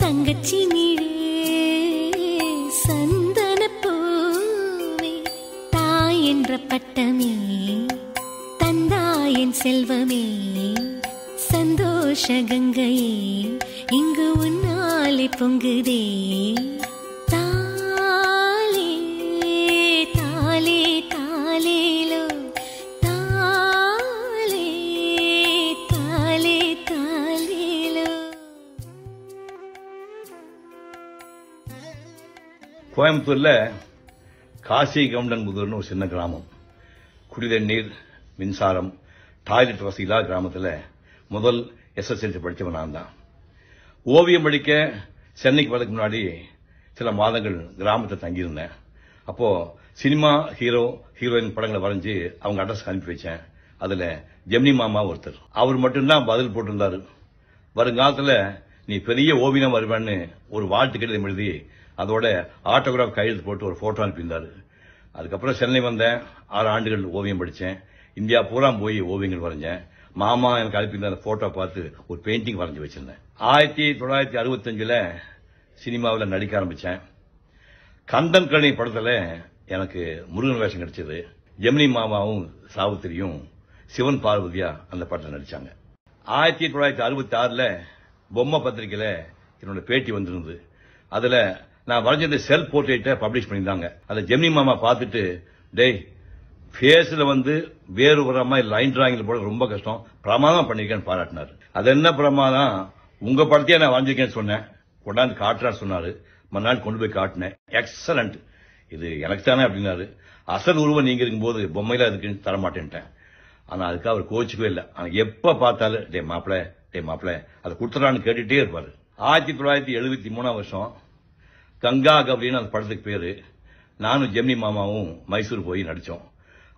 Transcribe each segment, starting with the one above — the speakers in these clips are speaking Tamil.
தங்கச்சி நீழே சந்தன பூவே தாய் என்ற பட்டமே தந்தாயின் செல்வமே சந்தோஷ கங்கையே இங்கு உன்னாலே பொங்குதே கோயம்புத்தூரில் காசி கவுண்டன் புதூர்னு ஒரு சின்ன கிராமம் குடிநீர் நீர் மின்சாரம் டாய்லெட் வசதி இல்லாத கிராமத்தில் முதல் எஸ்எஸ்எல்சி படித்தவன் நான் தான் ஓவியம் படிக்க சென்னைக்கு வரதுக்கு முன்னாடி சில மாதங்கள் கிராமத்தில் தங்கியிருந்தேன் அப்போது சினிமா ஹீரோ ஹீரோயின் படங்களை வரைஞ்சி அவங்க அட்ரஸ் அனுப்பி வச்சேன் அதில் ஜெமினி மாமா ஒருத்தர் அவர் மட்டும்தான் பதில் போட்டிருந்தார் வருங்காலத்தில் நீ பெரிய ஓவியம் வருவேன்னு ஒரு வாழ்த்து கடிதம் எழுதி அதோட ஆட்டோகிராஃப் கையெழுத்து போட்டு ஒரு ஃபோட்டோ அனுப்பியிருந்தாரு அதுக்கப்புறம் சென்னை வந்தேன் ஆறு ஆண்டுகள் ஓவியம் படித்தேன் இந்தியா பூரா போய் ஓவியங்கள் வரைஞ்சேன் மாமா எனக்கு அனுப்பியிருந்த அந்த ஃபோட்டோ பார்த்து ஒரு பெயிண்டிங் வரைஞ்சி வச்சிருந்தேன் ஆயிரத்தி தொள்ளாயிரத்தி அறுபத்தஞ்சில் சினிமாவில் நடிக்க ஆரம்பித்தேன் கந்தன் கழனி படத்தில் எனக்கு முருகன் வேஷம் கிடைச்சது ஜெமினி மாமாவும் சாவித்திரியும் சிவன் பார்வதியா அந்த படத்தில் நடித்தாங்க ஆயிரத்தி தொள்ளாயிரத்தி அறுபத்தி ஆறில் பொம்மை பத்திரிகையில் என்னோட பேட்டி வந்திருந்தது அதில் நான் வரைஞ்சிருந்த செல்ஃப் போர்ட்ரேட்டை பப்ளிஷ் பண்ணியிருந்தாங்க அதை ஜெமினி மாமா பார்த்துட்டு டேய் ஃபேஸில் வந்து வேறு வர மாதிரி லைன் டிராயிங்கில் போட ரொம்ப கஷ்டம் பிரமாதம் பண்ணியிருக்கேன்னு பாராட்டினார் அது என்ன பிரமாதம் உங்கள் படத்தையே நான் வரைஞ்சிருக்கேன்னு சொன்னேன் கொண்டாந்து காட்டுறான்னு சொன்னார் மறுநாள் கொண்டு போய் காட்டினேன் எக்ஸலண்ட் இது எனக்கு தானே அப்படின்னாரு அசல் உருவம் நீங்கள் இருக்கும்போது பொம்மையில இருக்குன்னு மாட்டேன்ட்டேன் ஆனால் அதுக்காக அவர் கோச்சிக்கவே இல்லை ஆனால் எப்போ பார்த்தாலும் டே மாப்பிள்ள டே மாப்பிள்ள அதை கொடுத்துறான்னு கேட்டுகிட்டே இருப்பார் ஆயிரத்தி தொள்ளாயிரத்தி எழுபத்தி மூணாம் வருஷம் கங்கா கபடின்னு அந்த படத்துக்கு பேர் நானும் ஜெமினி மாமாவும் மைசூர் போய் நடித்தோம்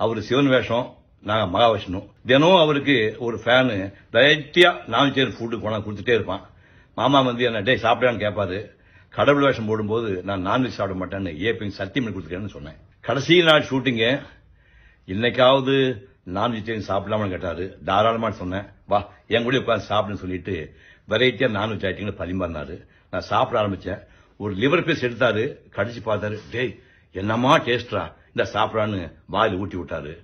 அவர் சிவன் வேஷம் நாங்கள் மகாவிஷ்ணு தினமும் அவருக்கு ஒரு ஃபேனு டைட்டியாக நான் ஃபுட்டு போனால் கொடுத்துட்டே இருப்பான் மாமா வந்து என்ன டே சாப்பிடான்னு கேட்பாரு கடவுள் வேஷம் போடும்போது நான் நான்வெஜ் சாப்பிட மாட்டேன்னு ஏபிங் சத்தியம் கொடுத்துருக்கேன்னு சொன்னேன் கடைசி நாள் ஷூட்டிங்கு இன்னைக்காவது நான் வெஜிடேரியன் சாப்பிடலாம்னு கேட்டாரு தாராளமா சொன்னேன் வா என் கூட உட்காந்து சாப்பிடுன்னு சொல்லிட்டு வெரைட்டியாக நான்வெஜ் ஐட்டங்களை பரிமாறினாரு நான் சாப்பிட ஆரம்பித்தேன் ஒரு லிவர் பீஸ் எடுத்தாரு கடிச்சு பார்த்தாரு டேய் என்னம்மா டேஸ்டா இந்த சாப்பிடான்னு வாயில் ஊட்டி விட்டாரு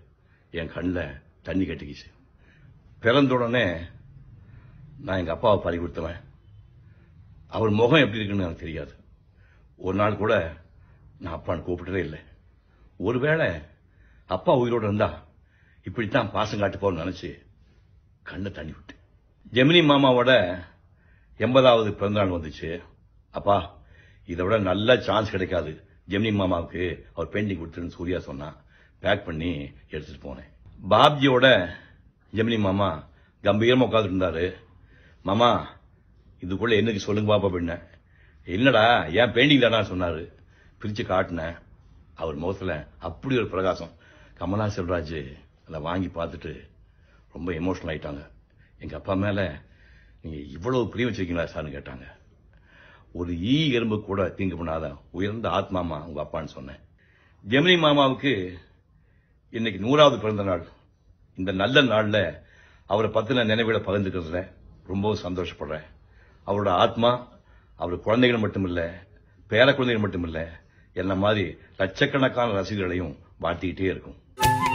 என் கண்ணில் தண்ணி கட்டிக்கிச்சு பிறந்த உடனே நான் எங்கள் அப்பாவை பறி கொடுத்துவேன் அவர் முகம் எப்படி இருக்குன்னு எனக்கு தெரியாது ஒரு நாள் கூட நான் அப்பான்னு கூப்பிட்டதே இல்லை ஒருவேளை அப்பா உயிரோடு இருந்தா இப்படித்தான் பாசம் காட்டு காட்டுப்போன்னு நினச்சி கண்ணை தண்ணி விட்டு ஜெமினி மாமாவோட எண்பதாவது பிறந்தநாள் வந்துச்சு அப்பா இதை விட நல்ல சான்ஸ் கிடைக்காது ஜெமினி மாமாவுக்கு அவர் பெயிண்டிங் கொடுத்துருன்னு சூர்யா சொன்னான் பேக் பண்ணி எடுத்துகிட்டு போனேன் பாப்ஜியோட ஜெமினி மாமா கம்பீரமாக உட்காந்துருந்தாரு மாமா இதுக்குள்ளே என்னைக்கு சொல்லுங்க பாப்பா பின்ன என்னடா ஏன் பெயிண்டிங் தானா சொன்னார் பிரித்து காட்டினேன் அவர் முகத்தில் அப்படி ஒரு பிரகாசம் கமலா செல்வராஜ் அதை வாங்கி பார்த்துட்டு ரொம்ப எமோஷனல் ஆகிட்டாங்க எங்கள் அப்பா மேலே நீங்கள் இவ்வளோ பிரியம் வச்சுருக்கீங்களா சார்னு கேட்டாங்க ஒரு ஈ எறும்பு கூட தீங்கு பண்ணாத உயர்ந்த ஆத்மாமா உங்கள் அப்பான்னு சொன்னேன் ஜெமினி மாமாவுக்கு இன்னைக்கு நூறாவது பிறந்த நாள் இந்த நல்ல நாளில் அவரை பற்றின நினைவுகளை பகிர்ந்துக்கிறதுல ரொம்பவும் சந்தோஷப்படுறேன் அவரோட ஆத்மா அவர் குழந்தைகள் மட்டும் இல்லை பேர குழந்தைகள் மட்டும் இல்லை என்ன மாதிரி லட்சக்கணக்கான ரசிகர்களையும் வாழ்த்திக்கிட்டே இருக்கும்